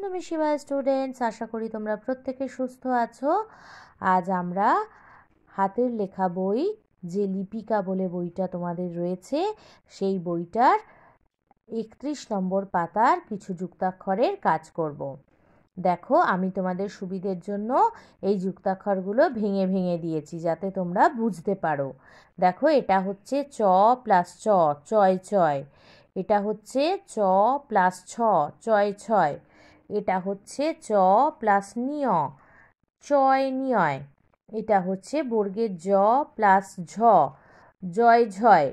তুমি শিবা স্টুডেন্টস আশা করি তোমরা প্রত্যেকে সুস্থ আছো আজ আমরা হাতের লেখা বই যে লিপিকা বলে বইটা তোমাদের রয়েছে সেই বইটার একত্রিশ নম্বর পাতার কিছু যুক্তাক্ষরের কাজ করব। দেখো আমি তোমাদের সুবিধের জন্য এই যুক্তাক্ষরগুলো ভেঙে ভেঙে দিয়েছি যাতে তোমরা বুঝতে পারো দেখো এটা হচ্ছে চ প্লাস চ চয় চয় এটা হচ্ছে চ প্লাস ছ চয় ছয় এটা হচ্ছে চ প্লাস নিয় চয় নিয় এটা হচ্ছে বর্গের জ প্লাস ঝ জয় ঝয়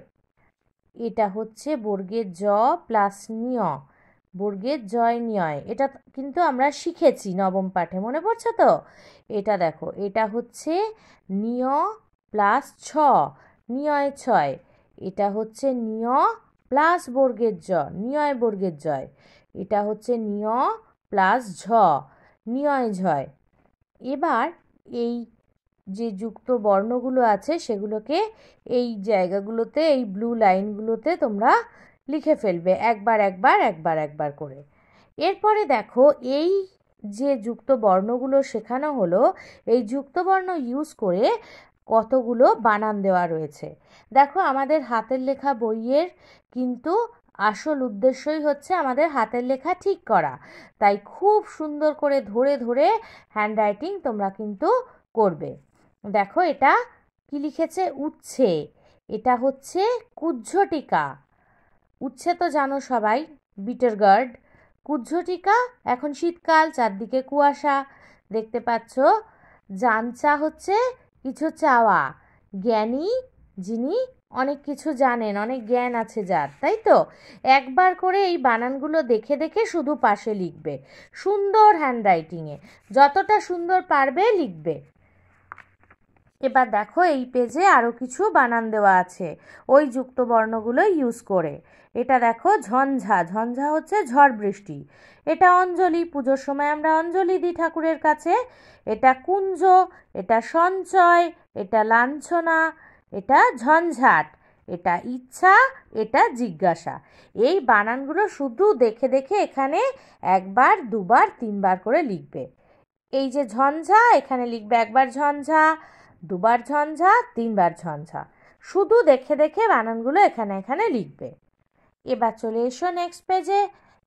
এটা হচ্ছে বর্গের জ প্লাস নিয় বর্গের জয় নিয় এটা কিন্তু আমরা শিখেছি নবম পাঠে মনে পড়ছে তো এটা দেখো এটা হচ্ছে নিয় প্লাস ছ নিয় ছয় এটা হচ্ছে নিয় প্লাস বর্গের জ নিয় বর্গের জয় এটা হচ্ছে নিয় প্লাস ঝ নিয়য় ঝয় এবার এই যে যুক্ত বর্ণগুলো আছে সেগুলোকে এই জায়গাগুলোতে এই ব্লু লাইনগুলোতে তোমরা লিখে ফেলবে একবার একবার একবার একবার করে এরপরে দেখো এই যে যুক্ত বর্ণগুলো শেখানো হলো এই যুক্ত বর্ণ ইউজ করে কতগুলো বানান দেওয়া রয়েছে দেখো আমাদের হাতের লেখা বইয়ের কিন্তু আসল উদ্দেশ্যই হচ্ছে আমাদের হাতের লেখা ঠিক করা তাই খুব সুন্দর করে ধরে ধরে হ্যান্ডরাইটিং তোমরা কিন্তু করবে দেখো এটা কি লিখেছে উচ্ছে এটা হচ্ছে কুজ্ঝটিকা উচ্ছে তো জানো সবাই বিটার গার্ড কুজ্ঝটিকা এখন শীতকাল চারদিকে কুয়াশা দেখতে পাচ্ছ জানচা হচ্ছে কিছু চাওয়া জ্ঞানী যিনি অনেক কিছু জানেন অনেক জ্ঞান আছে যার তাই তো একবার করে এই বানানগুলো দেখে দেখে শুধু পাশে লিখবে সুন্দর হ্যান্ডরাইটিংয়ে যতটা সুন্দর পারবে লিখবে এবার দেখো এই পেজে আরও কিছু বানান দেওয়া আছে ওই যুক্ত বর্ণগুলো ইউজ করে এটা দেখো ঝঞ্ঝা ঝঞ্ঝা হচ্ছে ঝড় বৃষ্টি এটা অঞ্জলি পুজোর সময় আমরা অঞ্জলি দিই ঠাকুরের কাছে এটা কুঞ্জ এটা সঞ্চয় এটা লাঞ্ছনা এটা ঝঞ্ঝাট এটা ইচ্ছা এটা জিজ্ঞাসা এই বানানগুলো শুধু দেখে দেখে এখানে একবার দুবার তিনবার করে লিখবে এই যে ঝঞ্ঝা এখানে লিখবে একবার ঝঞ্ঝা দুবার ঝঞ্ঝা তিনবার ঝঞ্ঝা শুধু দেখে দেখে বানানগুলো এখানে এখানে লিখবে এবার চলে এসো নেক্সট পেজে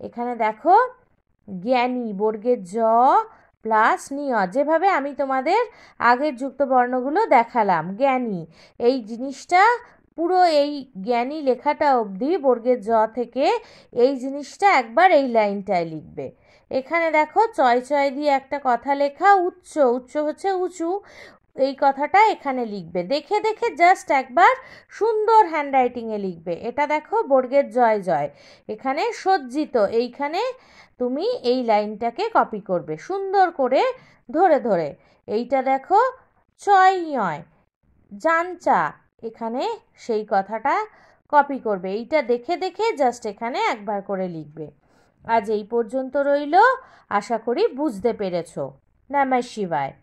এখানে দেখো জ্ঞানী বর্গের জ প্লাস নিয় যেভাবে আমি তোমাদের আগের যুক্ত বর্ণগুলো দেখালাম জ্ঞানী এই জিনিসটা পুরো এই জ্ঞানী লেখাটা অবধি বর্গের জ থেকে এই জিনিসটা একবার এই লাইনটায় লিখবে এখানে দেখো চয় চয় দিয়ে একটা কথা লেখা উচ্চ উচ্চ হচ্ছে উঁচু এই কথাটা এখানে লিখবে দেখে দেখে জাস্ট একবার সুন্দর হ্যান্ডরাইটিংয়ে লিখবে এটা দেখো বর্গের জয় জয় এখানে সজ্জিত এইখানে তুমি এই লাইনটাকে কপি করবে সুন্দর করে ধরে ধরে এইটা দেখো চয় নয় জানচা এখানে সেই কথাটা কপি করবে এইটা দেখে দেখে জাস্ট এখানে একবার করে লিখবে আজ এই পর্যন্ত রইল আশা করি বুঝতে পেরেছ নামায় শিবায়